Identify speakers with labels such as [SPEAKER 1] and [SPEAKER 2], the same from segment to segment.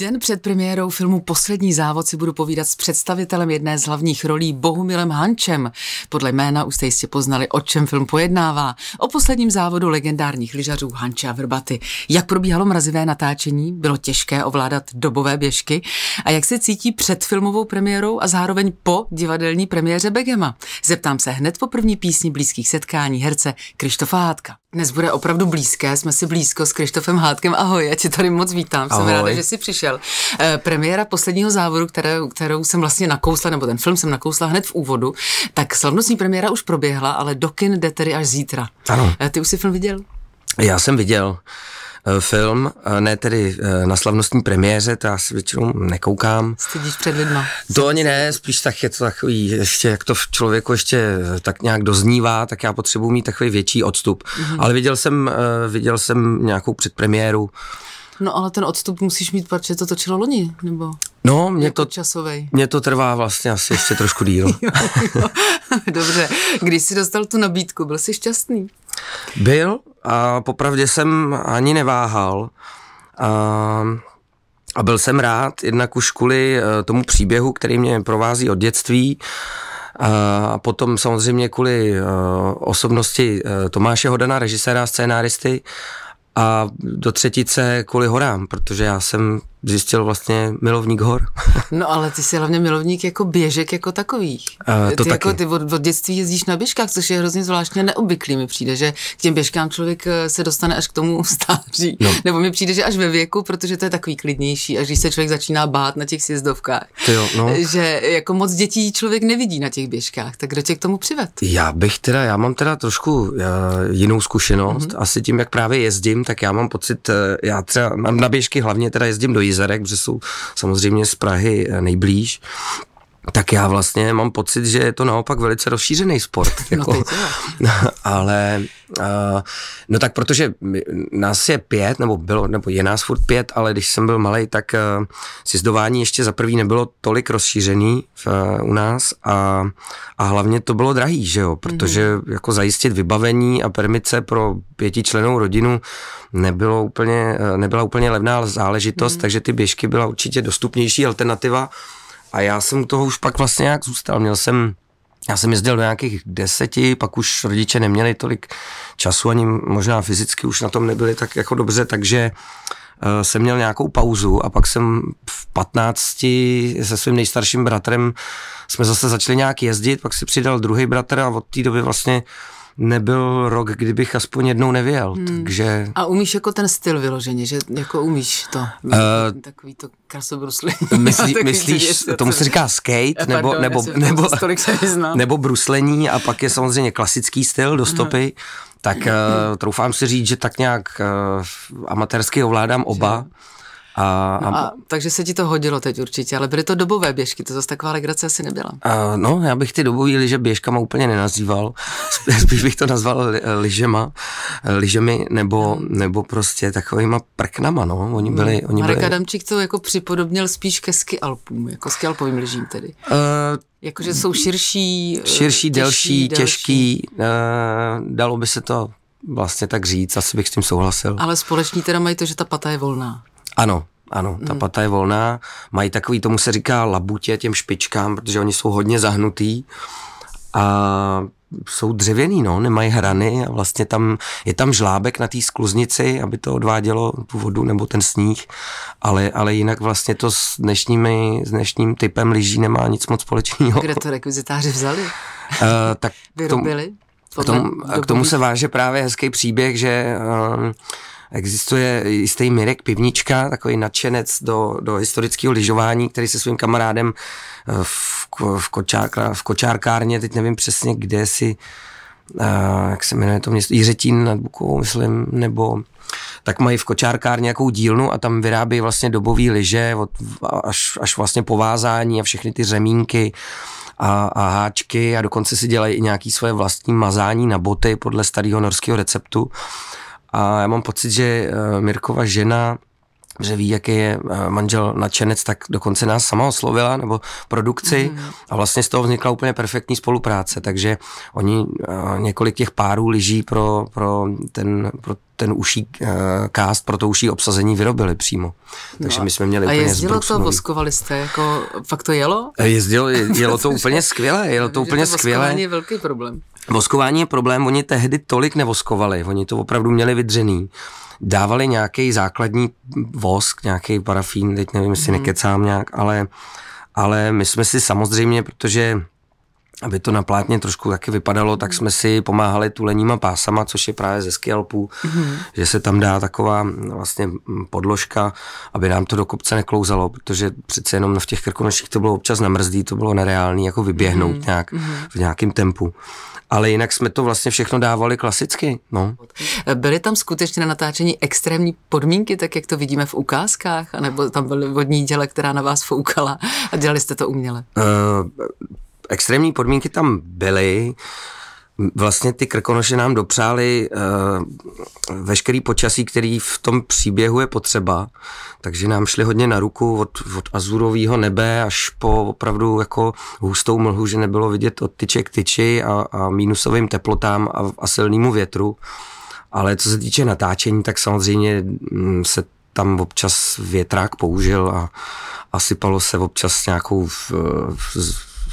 [SPEAKER 1] Den před premiérou filmu Poslední závod si budu povídat s představitelem jedné z hlavních rolí Bohumilem Hančem. Podle jména už jste jistě poznali, o čem film pojednává. O posledním závodu legendárních lyžařů Hanče a Vrbaty. Jak probíhalo mrazivé natáčení? Bylo těžké ovládat dobové běžky? A jak se cítí před filmovou premiérou a zároveň po divadelní premiéře Begema? Zeptám se hned po první písni blízkých setkání herce Krištofa Hátka. Dnes bude opravdu blízké, jsme si blízko s Krištofem Hátkem. Ahoj, já tě tady moc vítám, Ahoj. jsem ráda, že jsi přišel. E, premiéra posledního závodu, kterou, kterou jsem vlastně nakousla, nebo ten film jsem nakousla hned v úvodu, tak slavnostní premiéra už proběhla, ale do kin jde tedy až zítra. Ano. E, ty už jsi film viděl?
[SPEAKER 2] Já jsem viděl. Eh, film, ne tedy eh, na slavnostní premiéře, to já si většinou nekoukám.
[SPEAKER 1] Stydíš před lidma.
[SPEAKER 2] To ani ne, spíš tak je to takový, ještě jak to v člověku ještě eh, tak nějak doznívá, tak já potřebuji mít takový větší odstup. Mm-hmm. Ale viděl jsem, viděl jsem nějakou předpremiéru.
[SPEAKER 1] No ale ten odstup musíš mít, protože to točilo loni, nebo?
[SPEAKER 2] No, mě jako to, časovej. mě to trvá vlastně asi ještě trošku díl. jo, jo.
[SPEAKER 1] Dobře, když jsi dostal tu nabídku, byl jsi šťastný?
[SPEAKER 2] Byl, a popravdě jsem ani neváhal. A, a byl jsem rád, jednak už kvůli eh, tomu příběhu, který mě provází od dětství, a potom samozřejmě kvůli eh, osobnosti eh, Tomáše Hodana, režiséra a scénáristy a do třetice kvůli horám, protože já jsem zjistil vlastně milovník hor.
[SPEAKER 1] no ale ty jsi hlavně milovník jako běžek jako takových. Uh, to ty, jako taky. Jako, ty od, od dětství jezdíš na běžkách, což je hrozně zvláštně neobvyklý. Mi přijde, že k těm běžkám člověk eh, se dostane až k tomu stáří. No. Nebo mi přijde, že až ve věku, protože to je takový klidnější. Až když se člověk začíná bát na těch sjezdovkách. Ty jo, no. Že jako moc dětí člověk nevidí na těch běžkách. Tak kdo tě k tomu přived? Já
[SPEAKER 2] bych teda, já mám teda trošku uh, jinou zkušenost. Mm-hmm. Asi tím, jak právě jezdím, tak já mám pocit, uh, já třeba na běžky hlavně teda jezdím do Jizerek, protože jsou samozřejmě z Prahy eh, nejblíž tak já vlastně mám pocit, že je to naopak velice rozšířený sport. No, jako. No ale, uh, no tak protože nás je pět, nebo bylo, nebo je nás furt pět, ale když jsem byl malý, tak uh, eh, sizdování ještě za prvý nebylo tolik rozšířený v, uh, u nás a, a hlavně to bylo drahý, že jo, protože mm-hmm. jako zajistit vybavení a permice pro pětičlenou rodinu nebylo úplně, nebyla úplně levná záležitost, mm-hmm. takže ty běžky byla určitě dostupnější alternativa a já jsem toho už pak vlastně nějak zůstal. Měl jsem, já jsem jezdil do nějakých deseti, pak už rodiče neměli tolik času, ani možná fyzicky už na tom nebyli tak jako dobře, takže uh, jsem měl nějakou pauzu a pak jsem v 15 se svým nejstarším bratrem jsme zase začali nějak jezdit, pak si přidal druhý bratr a od té doby vlastně uh, nebyl rok, kdybych aspoň jednou nevěl, Hmm. Takže...
[SPEAKER 1] A umíš jako ten styl vyloženě, že jako umíš to,
[SPEAKER 2] uh, takový
[SPEAKER 1] to krasobrusli. Myslí, myslíš, To tomu se
[SPEAKER 2] říká skate, eh, pardon, nebo, nebo, nebo, nebo bruslení a pak je samozřejmě klasický styl do stopy, tak uh, troufám si říct, že tak nějak uh, amatérsky ovládám oba. Že? A, no a,
[SPEAKER 1] takže se ti to hodilo teď určitě, ale byly to dobové běžky, to zase taková legrace asi nebyla.
[SPEAKER 2] A, no, já bych ty dobové liže běžkama úplně nenazýval, spíš bych to nazval li, ližema, ližemi nebo, no. nebo prostě takovýma prknama, no. Oni byli, no. oni Marek byli...
[SPEAKER 1] Adamčík to jako připodobnil spíš ke ski alpům, jako ski alpovým ližím tedy. Uh, Jakože jsou širší, eh, širší, těžší, delší, delší,
[SPEAKER 2] těžký, uh, dalo by se to vlastně tak říct, asi bych s tím souhlasil.
[SPEAKER 1] Ale společní teda mají to, že ta pata je volná.
[SPEAKER 2] Ano, ano, ta mm. pata je volná, mají takový, tomu se říká labutě, těm špičkám, protože oni jsou hodně zahnutý a jsou dřevěný, no, nemají hrany a vlastně tam, je tam žlábek na té skluznici, aby to odvádělo tu vodu nebo ten sníh, ale, ale jinak vlastně to s, dnešními, s dnešním typem lyží nemá nic moc společného.
[SPEAKER 1] Kde to rekvizitáři vzali? Uh,
[SPEAKER 2] tak Vyrobili? K tomu, k tomu se váže právě hezký příběh, že uh, Existuje jistý Mirek Pivnička, takový nadšenec do, do historického lyžování, který se svým kamarádem eh, v, v, kočár, v kočárkárně, teď nevím přesně kde si, eh, jak se jmenuje to město, Jiřetín nad Bukou myslím, nebo tak mají v kočárkárně nějakou dílnu a tam vyrábí vlastně dobové lyže od, až, až vlastně povázání a všechny ty řemínky a, a háčky a dokonce si dělají i nějaké svoje vlastní mazání na boty podle starého norského receptu. A já mám pocit, že eh, Mirkova žena že ví, jaký je eh, manžel nadšenec, tak dokonce nás sama oslovila, nebo produkci mm. a vlastně z toho vznikla úplně perfektní spolupráce, takže oni eh, několik těch párů lyží pro, pro, ten, pro ten uší kást, pro to uší obsazení vyrobili přímo. Takže no. my jsme měli a úplně A jezdilo to, voskovali
[SPEAKER 1] jste, jako fakt to jelo?
[SPEAKER 2] Jezdilo, jelo to úplně skvěle, jelo to úplně to skvěle. je
[SPEAKER 1] velký problém.
[SPEAKER 2] Voskování je problém, oni tehdy tolik nevoskovali, oni to opravdu měli vydřený. Dávali nějaký základní vosk, nějaký parafín, teď nevím, jestli mm. nekecám nějak, ale, ale my jsme si samozřejmě, protože aby to na plátně trošku taky vypadalo, tak mhm. jsme si pomáhali tuleníma pásama, což je právě ze skialpů, mm-hmm. že se tam dá taková mm, vlastně mm, podložka, aby nám to do kopce neklouzalo, protože přece jenom v těch krkonoších to bylo občas namrzdý, to bylo nereálné jako vyběhnout mm-hmm. nějak mhm. v nějakém tempu. Ale jinak jsme to vlastně všechno dávali klasicky. No.
[SPEAKER 1] Byly tam skutečně na natáčení extrémní podmínky, tak jak to vidíme v ukázkách, anebo tam byly vodní děle, která na vás foukala a dělali jste to uměle?
[SPEAKER 2] Uh, extrémní podmínky tam byly. Vlastně ty krkonoše nám dopřáli uh, veškerý počasí, který v tom příběhu je potřeba, takže nám šli hodně na ruku od, od azurového nebe až po opravdu jako hustou mlhu, že nebylo vidět od tyče k tyči a, a mínusovým teplotám a, a silnému větru. Ale co se týče natáčení, tak samozřejmě mm, se tam občas větrák použil a, a sypalo se občas nějakou v, v,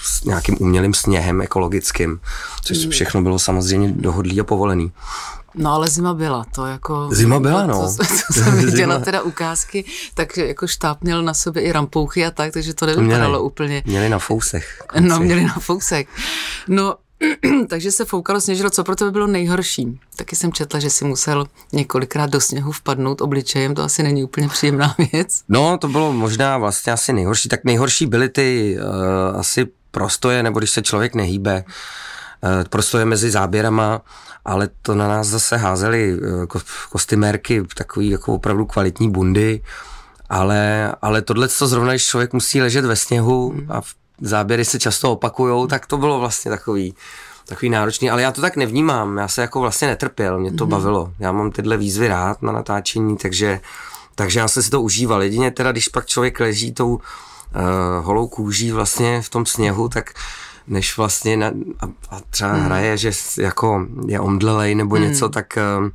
[SPEAKER 2] s nějakým umělým sněhem ekologickým, což hmm. všechno bylo samozřejmě dohodlý a povolený.
[SPEAKER 1] No ale zima byla, to jako... Zima byla, no. To, to, to jsem viděla zima. teda ukázky, takže jako štáb měl na sobě i rampouchy a tak, takže to nevypadalo úplně.
[SPEAKER 2] Měli na fousech.
[SPEAKER 1] Konci. No, měli na fousech. No, takže se foukalo, sněžilo, co pro tebe bylo nejhorší. Taky jsem četla, že si musel několikrát do sněhu vpadnout obličejem, to asi není úplně příjemná věc. No,
[SPEAKER 2] to bylo možná vlastně asi nejhorší. Tak nejhorší byly ty uh, asi prostoje, nebo když se člověk nehýbe, eh, prostoje mezi záběrama, ale to na nás zase házeli eh, kostymérky, takový jako opravdu kvalitní bundy, ale, ale tohle, co zrovna, když člověk musí ležet ve sněhu hmm. a záběry se často opakujou, tak to bylo vlastně takový, takový náročný, ale já to tak nevnímám, já se jako vlastně netrpěl, mě to mm-hmm. bavilo, já mám tyhle výzvy rád na natáčení, takže, takže já jsem si to užíval, jedině teda, když pak člověk leží tou, uh, holou kůží vlastně v tom sněhu, tak než vlastně na, a, a třeba hmm. hraje, že jako je omdlelej nebo hmm. něco, tak uh,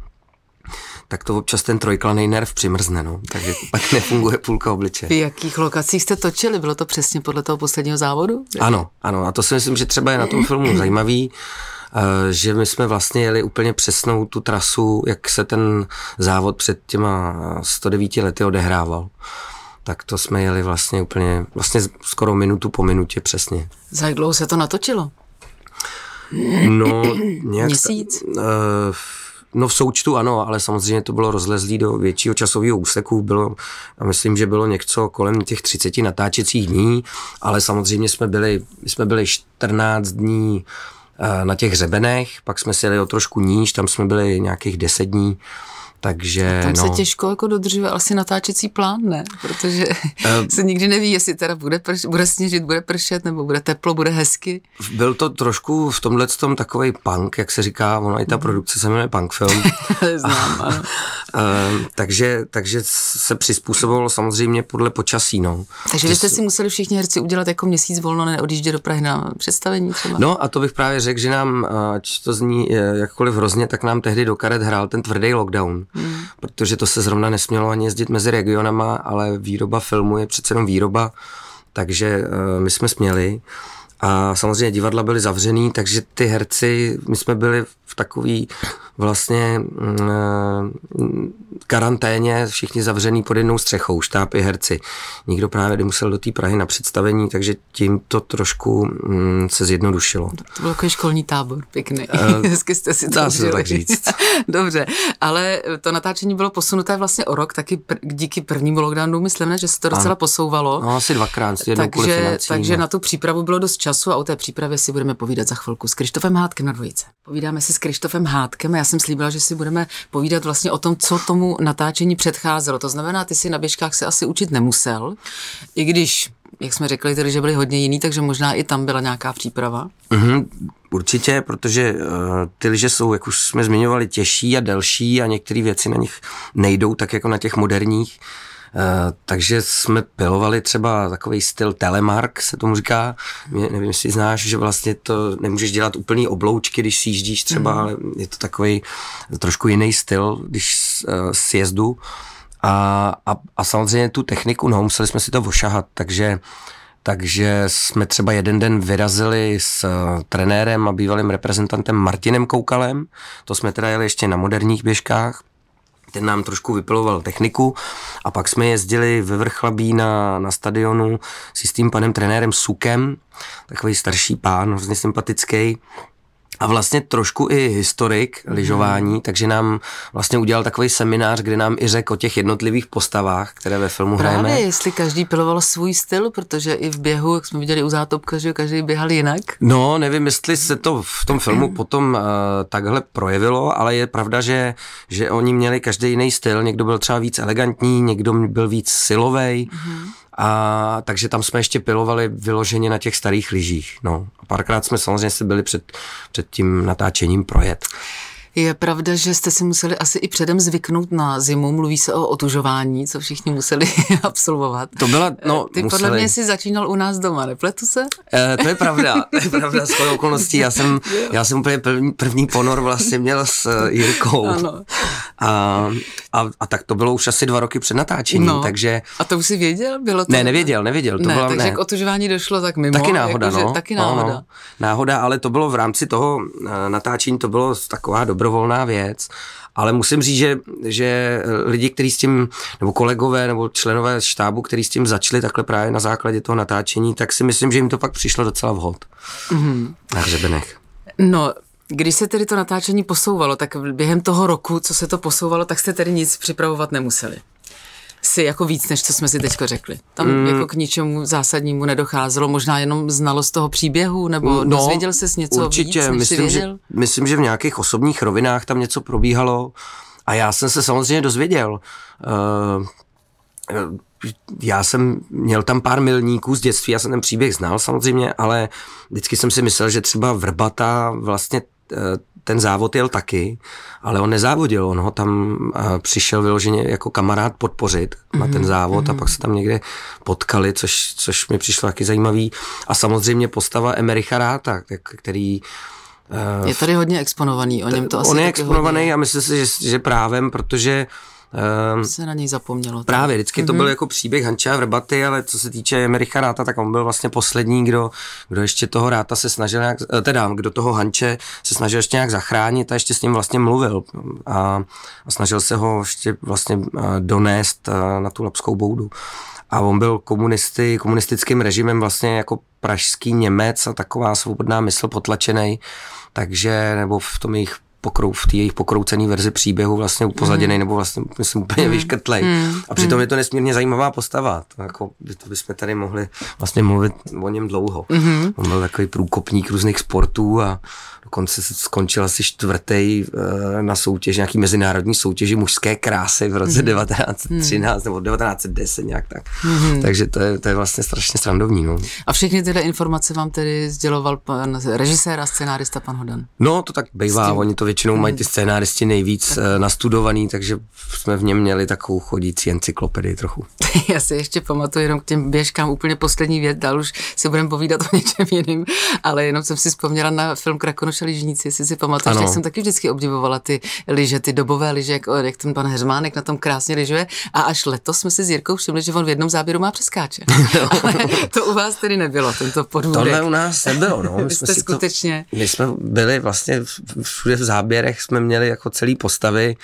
[SPEAKER 2] tak to občas ten trojklaný nerv přimrzne, no. takže pak nefunguje půlka obliče. V
[SPEAKER 1] jakých lokacích jste točili? Bylo to přesně podle toho posledního závodu? Ano,
[SPEAKER 2] ano. A to si myslím, že třeba je na tom filmu zajímavý, eh, že my jsme vlastně jeli úplně přesnou tu trasu, jak se ten závod před těma 109 lety odehrával tak to jsme jeli vlastně úplně, vlastně skoro minutu po minutě přesně.
[SPEAKER 1] Za jak dlouho se to natočilo? No, nějak... Měsíc?
[SPEAKER 2] Uh, no v součtu ano, ale samozřejmě to bylo rozlezlý do většího časového úseku. Bylo, a myslím, že bylo něco kolem těch 30 natáčecích dní, ale samozřejmě jsme byli, jsme byli 14 dní uh, Eh, na těch hřebenech, pak jsme si jeli o trošku níž, tam jsme byli nějakých deset dní, takže... Tam se no.
[SPEAKER 1] těžko jako dodržuje asi natáčecí plán, ne? Protože uh, se nikdy neví, jestli teda bude, prš, bude sněžit, bude pršet, nebo bude teplo, bude hezky.
[SPEAKER 2] Byl to trošku v tomhle tom takový punk, jak se říká, ona i ta mhm. produkce se jmenuje punk film. Znám, Ehm, takže, takže se přizpůsobovalo samozřejmě podle počasí. No.
[SPEAKER 1] Takže vy jste si museli všichni herci udělat jako měsíc volno, odjíždět do Prahy na představení třeba?
[SPEAKER 2] No a to bych právě řekl, že nám, ať to zní eh, jakkoliv hrozně, tak nám tehdy do karet hrál ten tvrdý lockdown, hmm. protože to se zrovna nesmělo ani jezdit mezi regionama, ale výroba filmu je přece jenom výroba, takže eh, my jsme směli. A samozřejmě divadla byly zavřený, takže ty herci, my jsme byli v takový vlastně mm, karanténě, všichni zavřený pod jednou střechou, štáb herci. Nikdo právě nemusel do té Prahy na představení, takže tím to trošku mm, se zjednodušilo.
[SPEAKER 1] To byl takový školní tábor, pěkný. Uh, Hezky jste si to užili. tak říct. Dobře, ale to natáčení bylo posunuté vlastně o rok, taky pr- díky prvnímu lockdownu, myslím, že se to docela ano.
[SPEAKER 2] posouvalo. No, asi dvakrát, takže, financí, takže no. na
[SPEAKER 1] tu přípravu bylo dost času a o té přípravě si budeme povídat za chvilku s Krištofem Hátkem na dvojice. Povídáme si s Krištofem Hádkem a já jsem slíbila, že si budeme povídat vlastně o tom, co tomu natáčení předcházelo. To znamená, ty si na běžkách se asi učit nemusel, i když jak jsme řekli, tedy, že byli hodně jiný, takže možná i tam byla nějaká příprava.
[SPEAKER 2] Mm-hmm, určitě, protože uh, ty liže jsou, jak už jsme zmiňovali, těžší a delší a některé věci na nich nejdou tak jako na těch moderních. Uh, Eh, takže jsme pilovali třeba takový styl telemark, se tomu říká. Mě, nevím, jestli znáš, že vlastně to nemůžeš dělat úplný obloučky, když sjíždíš třeba, mhm. ale je to takový trošku jiný styl, když eh, sjezdu. A, a, a samozřejmě tu techniku, no, museli jsme si to vošahat. takže takže jsme třeba jeden den vyrazili s eh, trenérem a bývalým reprezentantem Martinem Koukalem. To jsme teda jeli ještě na moderních běžkách ten nám trošku vypiloval techniku a pak jsme jezdili ve Vrchlabí na, na stadionu s tím panem trenérem Sukem, takový starší pán, hrozně sympatický a vlastně trošku i historik mhm. lyžování, hmm. takže nám vlastně udělal takový seminář, kde nám i řekl o těch jednotlivých postavách, které ve filmu Právě, hrajeme. jestli
[SPEAKER 1] každý piloval svůj styl, protože i v běhu, jak jsme viděli u zátopka, že každý běhal jinak.
[SPEAKER 2] No, nevím, jestli se to v tom filmu hmm. potom uh, takhle projevilo, ale je pravda, že, že oni měli každý jiný styl, někdo byl třeba víc elegantní, někdo byl víc silový. Hmm a, takže tam jsme ještě pilovali vyloženě na těch starých lyžích. No. A párkrát jsme samozřejmě se byli před, před tím natáčením projet.
[SPEAKER 1] Je pravda, že jste si museli asi i předem zvyknout na zimu, mluví se o otužování, co všichni museli absolvovat.
[SPEAKER 2] To byla, eh, no, Ty museli. podle mě si
[SPEAKER 1] začínal u nás doma, nepletu se?
[SPEAKER 2] E, to je pravda, to je pravda, s okolností. Já jsem, já jsem úplně první, první ponor vlastně měl s eh, Jirkou. Ano. A, a, a, tak to bylo už asi dva roky před natáčením, no. takže... A to už si věděl?
[SPEAKER 1] Bylo to ne, nevěděl,
[SPEAKER 2] nevěděl. To ne, byla, takže ne. k
[SPEAKER 1] otužování došlo tak mimo. Taky náhoda, jako, no. Že, taky náhoda. No, no.
[SPEAKER 2] Náhoda, ale to bylo v rámci toho natáčení, to bylo taková doba, dobrovolná věc, ale musím říct, že, že lidi, kteří s tím, nebo kolegové, nebo členové štábu, kteří s tím začali takhle právě na základě toho natáčení, tak si myslím, že jim to pak přišlo docela vhod. Mm-hmm. Na hřebenech.
[SPEAKER 1] No, když se tedy to natáčení posouvalo, tak během toho roku, co se to posouvalo, tak jste tedy nic připravovat nemuseli si jako víc, než co jsme si teďko řekli. Tam mm. jako k ničemu zásadnímu nedocházelo, možná jenom znalost toho příběhu, nebo mm, no, dozvěděl se něco určitě, víc, než myslím, si věděl?
[SPEAKER 2] Že, myslím, že v nějakých osobních rovinách tam něco probíhalo a já jsem se samozřejmě dozvěděl. Uh, já jsem měl tam pár milníků z dětství, já jsem ten příběh znal samozřejmě, ale vždycky jsem si myslel, že třeba Vrbata vlastně eh, ten závod jel taky, ale on nezávodil, on ho tam eh, přišel vyloženě jako kamarád podpořit mm-hmm. na ten mhm, závod mm-hmm. a mhm. pak se tam někde potkali, což, což mi přišlo taky zajímavý. A samozřejmě postava Emericha Ráta, který eh, je
[SPEAKER 1] tady hodně exponovaný, o něm to asi On je exponovaný hodně. a
[SPEAKER 2] myslím si, že, že právem, protože uh, Um,
[SPEAKER 1] se na něj zapomnělo.
[SPEAKER 2] Právě, vždycky mm-hmm. to byl mhm. jako příběh Hanča Vrbaty, ale co se týče Jemericha Ráta, tak on byl vlastně poslední, kdo, kdo ještě toho Ráta se snažil nějak, eh, teda kdo toho Hanče se snažil ještě nějak zachránit a ještě s ním vlastně mluvil a, a snažil se ho ještě vlastně eh, donést eh, na tu lapskou boudu. A on byl komunisty, komunistickým režimem vlastně jako pražský Němec a taková svobodná mysl potlačený, takže nebo v tom jejich pokrou, v té jejich pokroucené verzi příběhu vlastně upozaděný mm. nebo vlastně myslím úplně mm. vyškrtlej. Mm. A přitom mm. je to nesmírně zajímavá postava. To, jako, to bychom tady mohli vlastně mluvit o něm dlouho. Mm. On byl takový průkopník různých sportů a konce skončil asi čtvrtý eh, na soutěž, nějaký mezinárodní soutěži mužské krásy v roce mm. 1913 mhm. nebo 1910 nějak tak. Mm. Takže to je, to je vlastně strašně srandovní. No.
[SPEAKER 1] A všechny tyhle informace vám tedy sděloval pan režisér a scénárista pan Hodan?
[SPEAKER 2] No, to tak bývá, oni to většinou mají ty mhm. scénáristi nejvíc tak. Eh, nastudovaný, takže jsme v něm měli takovou chodící encyklopedii trochu.
[SPEAKER 1] Já si ještě pamatuju jenom k těm běžkám úplně poslední věc, dál už si budeme povídat o něčem jiným, ale jenom jsem si vzpomněla na film Krakonoš lyžníci, jestli si pamatuješ, ano. tak jsem taky vždycky obdivovala ty lyže, ty dobové lyže, jak, jak ten pan Hermánek na tom krásně lyžuje. A až letos jsme si s Jirkou všimli, že on v jednom záběru má přeskáče. to u vás tedy nebylo, tento podvůdek. Tohle u nás nebylo, no. My jsme skutečně...
[SPEAKER 2] To, my jsme byli vlastně všude v záběrech, jsme měli jako celý postavy,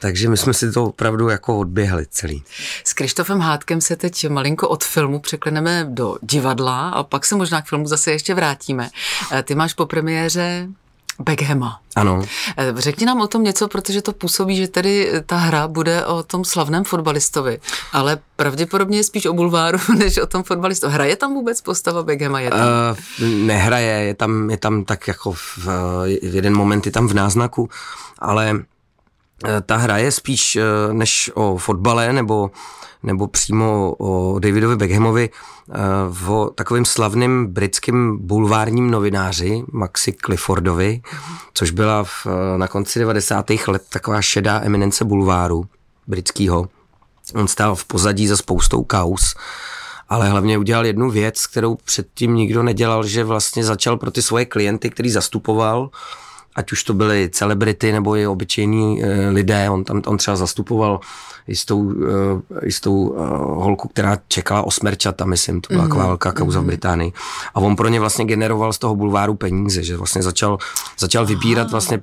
[SPEAKER 2] takže my jsme si to opravdu jako odběhli celý.
[SPEAKER 1] S Krištofem Hádkem se teď malinko od filmu překleneme do divadla a pak se možná k filmu zase ještě vrátíme. E, ty máš po premiéře Beckhama. Ano. Eh, řekni nám o tom něco, protože to působí, že tedy ta hra bude o tom slavném fotbalistovi, ale pravděpodobně je spíš o bulváru, než o tom fotbalistovi. Hraje tam vůbec postava Beckhama? Je
[SPEAKER 2] tam? Uh, nehraje, je tam, je tam tak jako v, eh, v jeden moment je tam v náznaku, ale Eh, ta hra je spíš eh, než o fotbale nebo, nebo přímo o Davidovi Beckhamovi v eh, takovým slavným britským bulvárním novináři Maxi Cliffordovi, což byla v, na konci 90. let taková šedá eminence bulváru britského. On stál v pozadí za spoustou kaus, ale hlavně udělal jednu věc, kterou předtím nikdo nedělal, že vlastně začal pro ty svoje klienty, který zastupoval, uh, ať už to byly celebrity nebo i obyčejní eh, lidé, on tam on třeba zastupoval jistou, eh, jistou eh, holku, která čekala o smerčata, myslím, to byla mm-hmm. kauza v mhm. Británii. A on pro ně vlastně generoval z toho bulváru peníze, že vlastně začal, začal vybírat ah. vlastně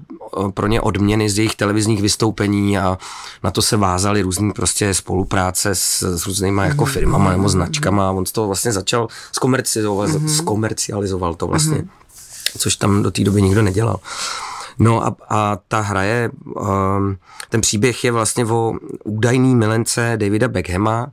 [SPEAKER 2] pro ně odměny z jejich televizních vystoupení a na to se vázaly různý prostě spolupráce s, s různýma jako mhm. firmama nebo mhm. značkama a on vlastně to vlastně začal skomercializovat, mm-hmm. skomercializoval to vlastně. Mm-hmm což tam do té doby nikdo nedělal. No a, a ta hra je, um, ten příběh je vlastně o údajný milence Davida Beckhama,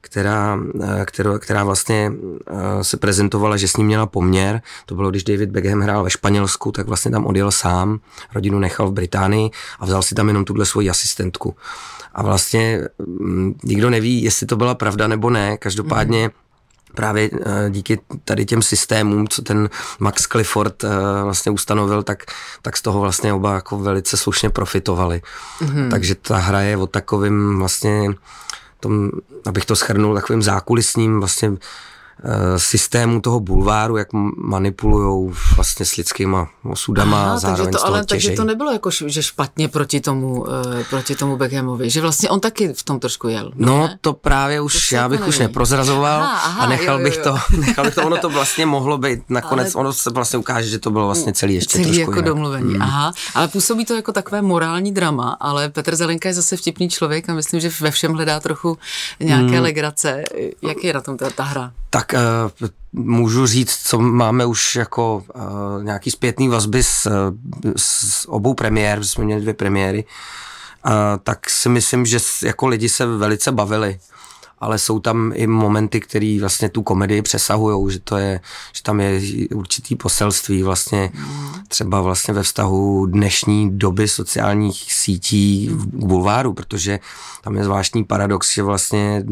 [SPEAKER 2] která, eh, která, která vlastně eh, se prezentovala, že s ním měla poměr. To bylo, když David Beckham hrál ve Španělsku, tak vlastně tam odjel sám, rodinu nechal v Británii a vzal si tam jenom tuhle svoji asistentku. A vlastně mm, nikdo neví, jestli to byla pravda nebo ne. Každopádně mm právě eh, díky tady těm systémům, co ten Max Clifford eh, vlastně ustanovil, tak, tak z toho vlastně oba jako velice slušně profitovali. Mm-hmm. Takže ta hra je o takovým vlastně tom, abych to schrnul, takovým zákulisním vlastně Eh, systému toho bulváru, jak manipulujou vlastně s lidskýma osudama Aha, zároveň takže to, ale, Takže to
[SPEAKER 1] nebylo jako, že špatně proti tomu, eh, proti tomu Beckhamovi, že vlastně on taky v tom trošku jel.
[SPEAKER 2] No to právě už, to já jako bych neví. už neprozrazoval aha, aha, a nechal jo, jo, jo. bych to, nechal bych to, ono to vlastně mohlo být, nakonec ale... ono se vlastně ukáže, že to bylo vlastně celý ještě celý trošku jako domluvení, mm. aha,
[SPEAKER 1] ale působí to jako takové morální drama, ale Petr Zelenka je zase vtipný člověk a myslím, že ve všem hledá trochu nějaké mm. legrace. Jak je na tom ta, ta hra?
[SPEAKER 2] Tak tak eh, můžu říct, co máme už jako eh, nějaký zpětný vazby s eh, s obou premiér, jsme měli dvě premiéry, tak si myslím, že jako lidi se velice bavili ale jsou tam i momenty, které vlastně tu komedii přesahují, že to je, že tam je určitý poselství vlastně třeba vlastně ve vztahu dnešní doby sociálních sítí v bulváru, protože tam je zvláštní paradox, že vlastně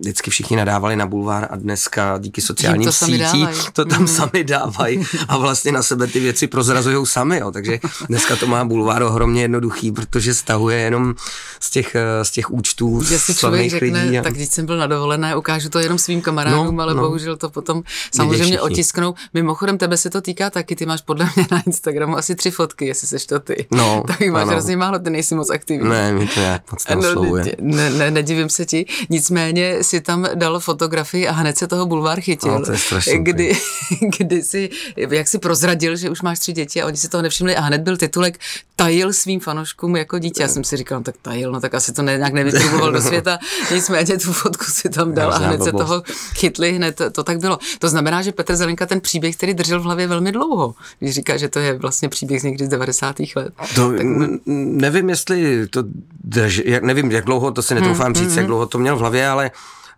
[SPEAKER 2] vždycky všichni nadávali na bulvár a dneska díky sociálním to sítí to tam mm. sami dávají a vlastně na sebe ty věci prozrazují sami, jo. takže dneska to má bulvár ohromně jednoduchý, protože stahuje jenom z těch, eh, z těch účtů slavných lidí. A... tak
[SPEAKER 1] jsem byl na dovolené, ukážu to jenom svým kamarádům, no, ale no. bohužel to potom samozřejmě otisknou. Mimochodem, tebe se to týká taky, ty máš podle mě na Instagramu asi tři fotky, jestli seš to ty. No, tak máš ano. hrozně málo, ty nejsi moc aktivní.
[SPEAKER 2] Ne, mi to je moc no,
[SPEAKER 1] ne, ne, nedivím se ti. Nicméně si tam dal fotografii a hned se toho bulvár chytil. No, to je strašný. kdy, kdy si, jak si prozradil, že už máš tři děti a oni si toho nevšimli a hned byl titulek tajil svým fanouškům jako dítě. Já jsem si říkal, no, tak tajil, no tak asi to ne, nějak nevytruboval do světa. Nicméně tu fotku si tam dal Hrozná a hned blbost. se toho chytli, hned to tak bylo. To znamená, že Petr Zelenka ten příběh, který držel v hlavě velmi dlouho, když říká, že to je vlastně příběh z někdy z 90. let.
[SPEAKER 2] To, tak... M- nevím, jestli to drž, jak, nevím, jak dlouho, to si netroufám hmm, říct, hmm. jak mm, mm. dlouho to měl v hlavě, ale,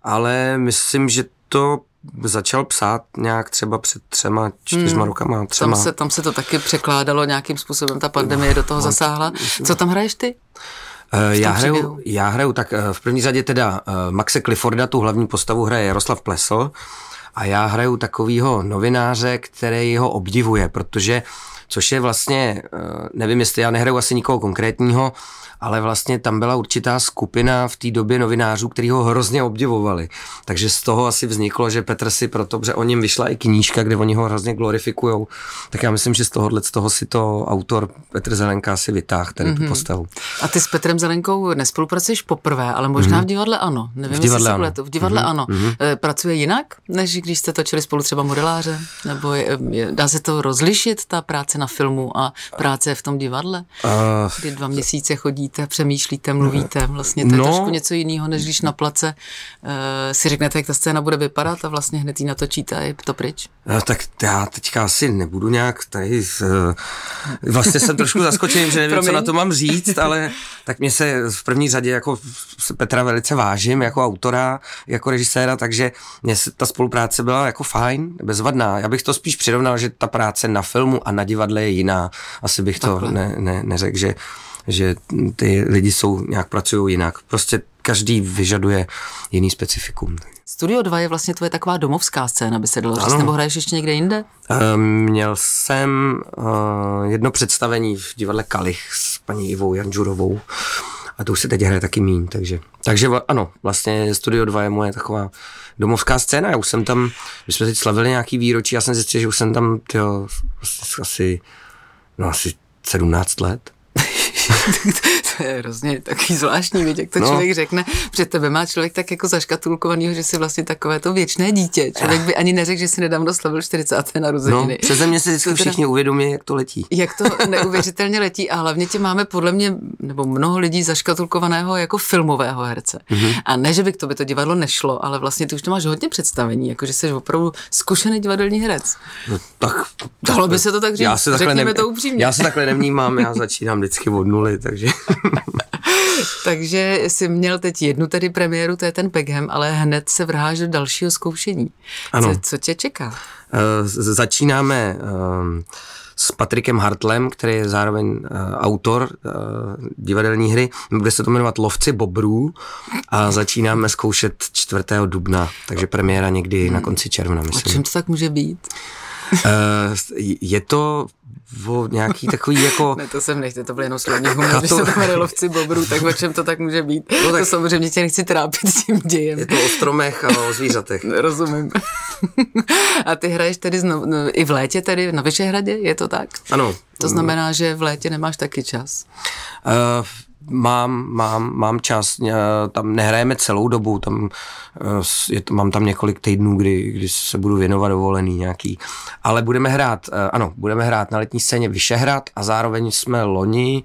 [SPEAKER 2] ale myslím, že to začal psát nějak třeba před třema, čtyřma hmm. rokama, třema. Tam se,
[SPEAKER 1] tam se to taky překládalo nějakým způsobem, ta pandemie do toho no, zasáhla. Co tam hraješ ty?
[SPEAKER 2] Eh, já hraju, já hraju tak eh, v první řadě teda eh, Maxe Clifforda, tu hlavní postavu hraje Jaroslav Plesl a já hraju takového novináře, který ho obdivuje, protože což je vlastně, eh, nevím, jestli já nehraju asi nikoho konkrétního, ale vlastně tam byla určitá skupina v té době novinářů, který ho hrozně obdivovali. Takže z toho asi vzniklo, že Petr si proto, že o něm vyšla i knížka, kde oni ho hrozně glorifikujou, tak já myslím, že z tohohle z toho si to autor Petr Zelenka si vytáhl tady mm-hmm. postavu.
[SPEAKER 1] A ty s Petrem Zelenkou nespolupracuješ poprvé, ale možná mm-hmm. v mhm. divadle ano. Nevím, v divadle jestli ano. V divadle mm-hmm. ano. Mm-hmm. Pracuje jinak, než že když jste točili spolu třeba modeláře? Nebo je, je, dá se to rozlišit, ta práce na filmu a práce v tom divadle? Uh, Kdy dva měsíce chodíte, přemýšlíte, mluvíte, vlastně to je no, trošku něco jiného, než když na place uh, si řeknete, jak ta scéna bude vypadat a vlastně hned ji natočíte a je to pryč?
[SPEAKER 2] No, tak já teďka asi nebudu nějak tady... Uh, vlastně jsem trošku zaskočený, že nevím, Promiň. co na to mám říct, ale tak mě se v první řadě jako Petra velice vážím, jako autora, jako režiséra, takže mě se ta spolupráce práce byla jako fajn, bezvadná. Já bych to spíš přirovnal, že ta práce na filmu a na divadle je jiná. Asi bych to ne, ne, neřekl, že, že ty lidi jsou nějak pracují jinak. Prostě každý vyžaduje jiný specifikum.
[SPEAKER 1] Studio 2 je vlastně tvoje taková domovská scéna, by se dalo říct, nebo hraješ ještě někde jinde?
[SPEAKER 2] Um, měl jsem uh, jedno představení v divadle Kalich s paní Ivou Janžurovou a to už se teď hraje taky mín, takže, takže ano, vlastně Studio 2 je moje taková domovská scéna. Já už jsem tam, my jsme teď slavili nějaký výročí, já jsem zjistil, že už jsem tam tyjo, prostě asi, no asi 17 let.
[SPEAKER 1] to je hrozně takový zvláštní, věc, jak to no. člověk řekne. Před tebe má člověk tak jako zaškatulkovanýho, že si vlastně takové to věčné dítě. Člověk by ani neřekl, že si nedávno slavil 40. narozeniny. No, přeze mě se vždycky všichni
[SPEAKER 2] uvědomí, jak to letí.
[SPEAKER 1] Jak to neuvěřitelně letí a hlavně tě máme podle mě, nebo mnoho lidí zaškatulkovaného jako filmového herce. Mm-hmm. A ne, že by k tobě to divadlo nešlo, ale vlastně ty už to máš hodně představení, jako že jsi opravdu zkušený divadelní herec. No, tak, Dalo by se to tak říct. Já se takhle, Řekněme to upřímně. Já se takhle nevnímám, já
[SPEAKER 2] začínám vždycky od nuly, takže...
[SPEAKER 1] takže jsi měl teď jednu tedy premiéru, to je ten Peckham, ale hned se vrháš do dalšího zkoušení. Ano. Co, co tě čeká? Uh,
[SPEAKER 2] začínáme uh, s Patrikem Hartlem, který je zároveň uh, autor uh, divadelní hry. Bude se to jmenovat Lovci bobrů a začínáme zkoušet 4. dubna, takže premiéra někdy hmm. na konci června, myslím. O čem to
[SPEAKER 1] tak může být? Uh,
[SPEAKER 2] Eh, je to o nějaký takový jako... ne,
[SPEAKER 1] to jsem nechtěl, to byl jenom slovní humor, když to... tam lovci bobrů, tak o čem to tak může být? No tak... To samozřejmě tě nechci trápit s tím dějem. Je to o stromech a o zvířatech.
[SPEAKER 2] Rozumím.
[SPEAKER 1] a ty hraješ tedy znovu, no, i v létě tedy na Vyšehradě, je to tak?
[SPEAKER 2] Ano. To znamená,
[SPEAKER 1] že v létě nemáš taky čas?
[SPEAKER 2] Uh, mám, mám, mám čas, eh, tam nehrajeme celou dobu, tam eh, je, mám tam několik týdnů, kdy, kdy se budu věnovat dovolený nějaký, ale budeme hrát, eh, ano, budeme hrát na letní scéně Vyšehrad a zároveň jsme loni,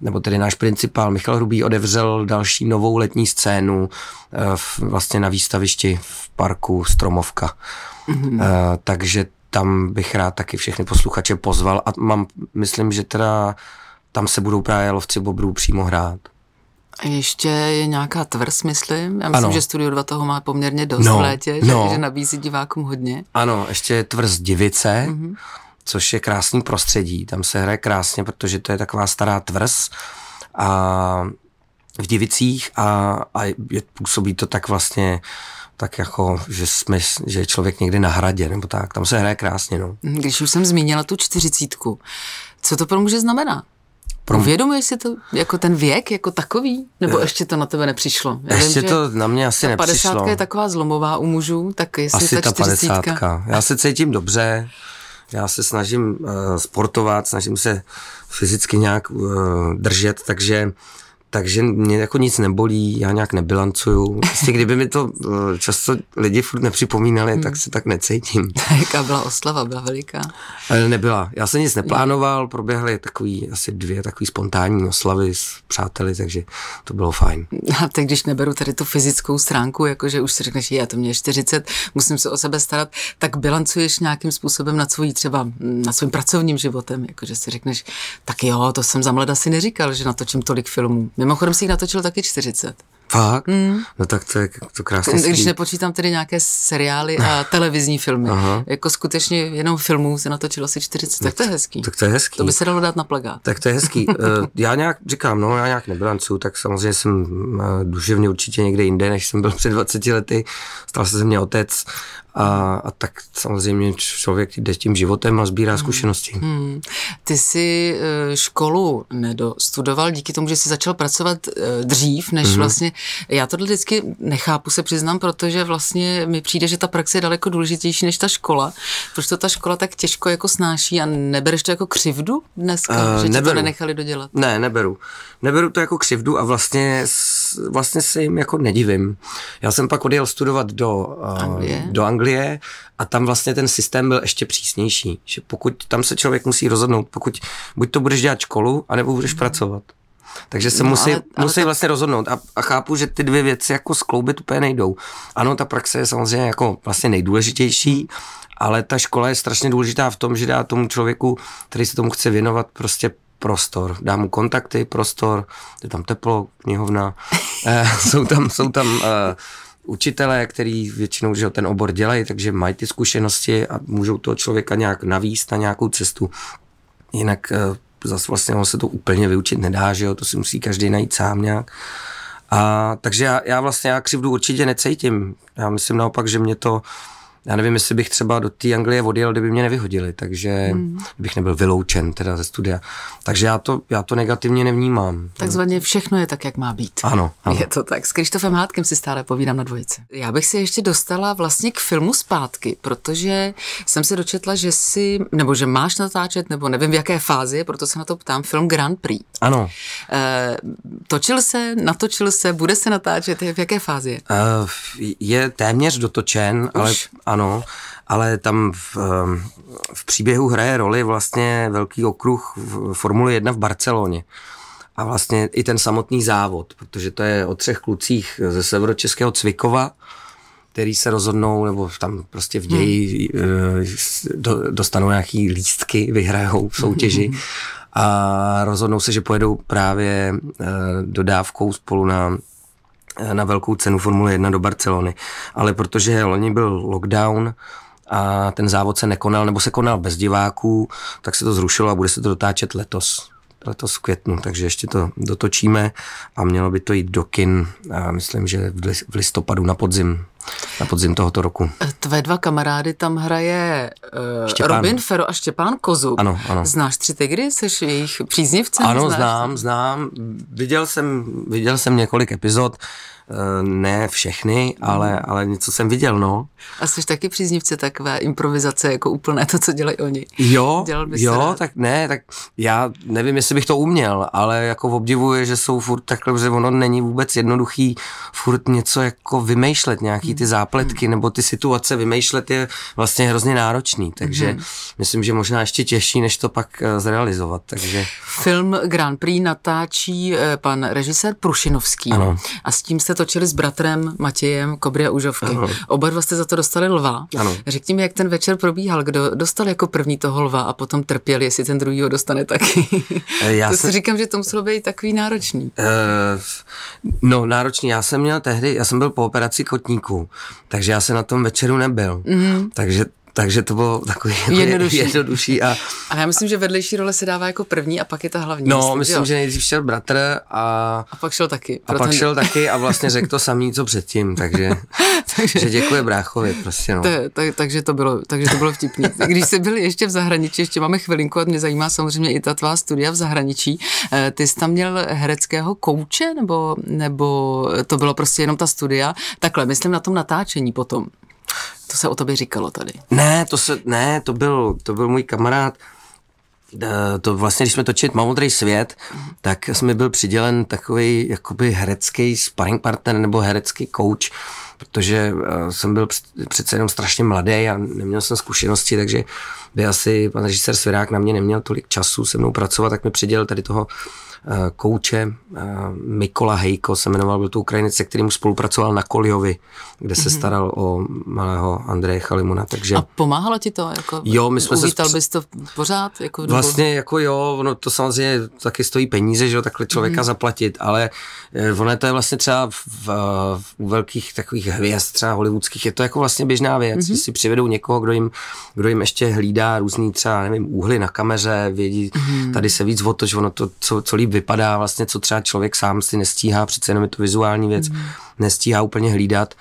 [SPEAKER 2] nebo tedy náš principál Michal Hrubý odevřel další novou letní scénu v, vlastně na výstavišti v parku Stromovka. Mm-hmm. Takže tam bych rád taky všechny posluchače pozval a mám, myslím, že teda tam se budou právě lovci bobrů přímo hrát.
[SPEAKER 1] A ještě je nějaká tvrz, myslím. Já myslím, ano. že Studio 2 toho má poměrně dost no, v létě, že, no. že nabízí divákům hodně.
[SPEAKER 2] Ano, ještě je tvrz Divice, mm-hmm. což je krásný prostředí. Tam se hraje krásně, protože to je taková stará tvrz a v Divicích a, a je, působí to tak vlastně tak jako, že, jsme, že je člověk někdy na hradě, nebo tak. Tam se hraje krásně, no.
[SPEAKER 1] Když už jsem zmínila tu čtyřicítku, co to pro může znamená? Provědomuješ si to jako ten věk jako takový? Nebo eh, ještě to na tebe nepřišlo? Já ještě vím, to na
[SPEAKER 2] mě asi ta nepřišlo. 50 je
[SPEAKER 1] taková zlomová u mužů, tak jestli asi ta, 40. Já se
[SPEAKER 2] cítím dobře, já se snažím uh, sportovat, snažím se fyzicky nějak uh, držet, takže takže mě jako nic nebolí, já nějak nebilancuju. Vlastně, kdyby mi to eh, často lidi furt nepřipomínali, hmm. tak se tak necítím.
[SPEAKER 1] Jaká byla oslava, byla veliká?
[SPEAKER 2] Eh, nebyla, já se nic neplánoval, proběhly takový, asi dvě takový spontánní oslavy s přáteli, takže to bylo fajn.
[SPEAKER 1] A teď, když neberu tady tu fyzickou stránku, jakože už si řekneš, já to mě 40, musím se o sebe starat, tak bilancuješ nějakým způsobem nad svojí třeba, na svým pracovním životem, jakože si řekneš, tak jo, to jsem za mlada si neříkal, že natočím tolik filmů Mimochodem si jich natočil taky 40. Fakt? Mm. No tak to je to krásné. Když nepočítám tedy nějaké seriály a ah. televizní filmy. Aha. Jako skutečně jenom filmů se natočilo asi 40, tak to je hezký.
[SPEAKER 2] Tak to je hezký. To by se
[SPEAKER 1] dalo dát na plagát.
[SPEAKER 2] Tak to je hezký. Eh, já nějak říkám, no já nějak nebilancu, tak samozřejmě jsem eh, duševně určitě někde jinde, než jsem byl před 20 lety. Stal se ze mě otec a, a tak samozřejmě člověk jde tím životem a sbírá hmm. zkušenosti.
[SPEAKER 1] Hmm. Ty jsi eh, školu nedostudoval díky tomu, že jsi začal pracovat eh, dřív, než hmm. vlastně. Já tohle vždycky nechápu, se přiznám, protože vlastně mi přijde, že ta praxe je daleko důležitější než ta škola. Proč to ta škola tak těžko jako snáší a nebereš to jako křivdu dneska, uh, že neberu. to nenechali dodělat?
[SPEAKER 2] Ne, neberu. Neberu to jako křivdu a vlastně vlastně se jim jako nedivím. Já jsem pak odjel studovat do eh, Anglie. do Anglie a tam vlastně ten systém byl ještě přísnější, že pokud tam se člověk musí rozhodnout, pokud buď to budeš dělat školu, anebo budeš mm. pracovat. Takže se no, musí, ale, ale musí tak... vlastně rozhodnout a, a chápu, že ty dvě věci jako skloubit úplně nejdou. Ano, ta praxe je samozřejmě jako vlastně nejdůležitější, ale ta škola je strašně důležitá v tom, že dá tomu člověku, který se tomu chce věnovat, prostě prostor. dá mu kontakty, prostor, je tam teplo, knihovna, eh, jsou tam, jsou tam eh, učitelé, který většinou že ten obor dělají, takže mají ty zkušenosti a můžou toho člověka nějak navíst na nějakou cestu. Jinak eh, zase vlastně ono se to úplně vyučit nedá, že jo, to si musí každý najít sám nějak. A, takže já, já vlastně já křivdu určitě necítím. Já myslím naopak, že mě to já nevím, jestli bych třeba do té Anglie odjel, kdyby mě nevyhodili, takže hmm. bych nebyl vyloučen teda ze studia. Takže já to, já to negativně nevnímám.
[SPEAKER 1] Takzvaně všechno je tak, jak má být. Ano, ano. Je to tak. S Krištofem Hátkem si stále povídám na dvojici. Já bych se ještě dostala vlastně k filmu zpátky, protože jsem se dočetla, že si, nebo že máš natáčet, nebo nevím v jaké fázi, proto se na to ptám, film Grand Prix. Ano. E, točil se, natočil se, bude se natáčet, v jaké fázi je?
[SPEAKER 2] E, je téměř dotočen, Už. ale ano, ano, ale tam v, ehm, v příběhu hraje roli vlastně velký okruh v Formule 1 v Barceloně. A vlastně i ten samotný závod, protože to je o třech klucích ze severočeského Cvikova, který se rozhodnou, nebo tam prostě v ději hmm. dostanou nějaký lístky, vyhrajou v soutěži a rozhodnou se, že pojedou právě ehm, dodávkou spolu na na velkou cenu Formule 1 do Barcelony. Ale protože loni byl lockdown, a ten závod se nekonal, nebo se konal bez diváků, tak se to zrušilo a bude se to dotáčet letos letos v květnu, takže ještě to dotočíme a mělo by to jít do kin, a myslím, že v listopadu na podzim na podzim tohoto roku.
[SPEAKER 1] E, tvé dva kamarády tam hraje uh, Štěpán. Robin Fero a Štěpán Kozu. Ano, ano. Znáš tři tygry? Jsi jejich příznivcem? Ano, znáš? znám, znám. Viděl jsem,
[SPEAKER 2] viděl jsem několik epizod, e, ne všechny, ale, mm. ale něco jsem viděl, no.
[SPEAKER 1] A jsi taky příznivce takové improvizace, jako úplné to, co dělají oni?
[SPEAKER 2] Jo, Dělal bys jo, rád. tak ne, tak já nevím, jestli bych to uměl, ale jako obdivuje, že jsou furt takhle, že ono není vůbec jednoduchý furt něco jako vymýšlet, nějaký nějaký ty zápletky hmm. nebo ty situace vymýšlet je vlastně hrozně náročný, takže hmm myslím, že možná ještě těžší, než to pak eh, zrealizovat. Takže...
[SPEAKER 1] Film Grand Prix natáčí eh, pan režisér Prušinovský ano. a s tím jste točili s bratrem Matějem Kobry a Užovky. Ano. Oba dva jste za to dostali lva. Ano. Řekni mi, jak ten večer probíhal, kdo dostal jako první toho lva a potom trpěl, jestli ten druhý ho dostane taky. Eh, já to jsem... si říkám, že to muselo být takový náročný.
[SPEAKER 2] Uh, no náročný, já jsem měl tehdy, já jsem byl po operaci kotníku takže já jsem na tom večeru nebyl. Mm-hmm. Takže takže to bylo takový jako jednodušší. jednodušší a,
[SPEAKER 1] a já myslím, že vedlejší role se dává jako první a pak je ta hlavní. No, myslím, myslím že
[SPEAKER 2] nejdřív šel bratr a... A
[SPEAKER 1] pak šel taky. A pak ten... šel
[SPEAKER 2] taky a vlastně řekl to samý, co předtím, takže, takže... že děkuje bráchovi prostě, no. To,
[SPEAKER 1] tak, takže to bylo, takže to bylo vtipný. Když jsi byl ještě v zahraničí, ještě máme chvilinku a mě zajímá samozřejmě i ta tvá studia v zahraničí. Eh, ty jsi tam měl hereckého kouče nebo, nebo to bylo prostě jenom ta studia? Takhle, myslím na tom natáčení potom co se o tobě říkalo tady.
[SPEAKER 2] Ne, to, se, ne, to, byl, to byl můj kamarád, eh, to vlastně, když jsme točili Mamodrý svět, tak jsme byl přidělen takový jakoby herecký sparring partner nebo herecký coach, protože eh, jsem byl přece jenom strašně mladý a neměl jsem zkušenosti, takže by asi pan režisér Svirák na mě neměl tolik času se mnou pracovat, tak mi přidělil tady toho eh, kouče eh, Mikola Hejko se jmenoval, byl to Ukrajinec, se kterým spolupracoval na Koljovi, kde se mhm. staral o malého Andreje Chalimuna. Takže... A
[SPEAKER 1] pomáhalo ti to? Jako, jo, my jsme uvítal se... bys to pořád? Jako, Vlastně
[SPEAKER 2] jako jo, no to samozřejmě taky stojí peníze, že jo, takhle člověka mm. zaplatit, ale ono to je vlastně třeba v, v, u velkých takových hvězd třeba hollywoodských, je to jako vlastně běžná věc, mm-hmm. si přivedou někoho, kdo jim, kdo jim ještě hlídá různý třeba, nevím, úhly na kameře, vědí, mm-hmm. tady se víc že ono to, co, co líp vypadá, vlastně, co třeba člověk sám si nestíhá, přece jenom je to vizuální věc, mm-hmm. nestíhá úplně hlídat,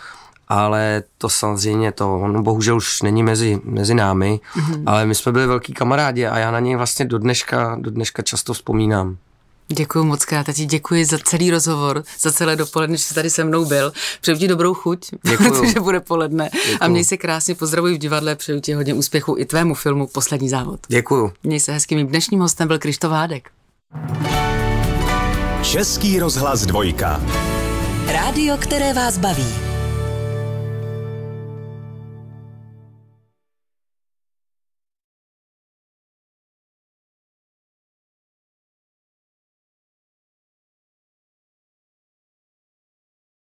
[SPEAKER 2] ale to samozřejmě to, on bohužel už není mezi, mezi námi, mm-hmm. ale my jsme byli velký kamarádi a já na něj vlastně do dneška, do dneška často vzpomínám.
[SPEAKER 1] Děkuji moc krát a ti děkuji za celý rozhovor, za celé dopoledne, že jsi tady se mnou byl. Přeju ti dobrou chuť, děkuji. protože bude poledne. Děkuji. A měj se krásně, pozdravuji v divadle, přeju ti hodně úspěchu i tvému filmu Poslední závod. Děkuji. Měj se hezkým. dnešním hostem byl Krištof Hádek. Český rozhlas dvojka. Rádio, které vás baví.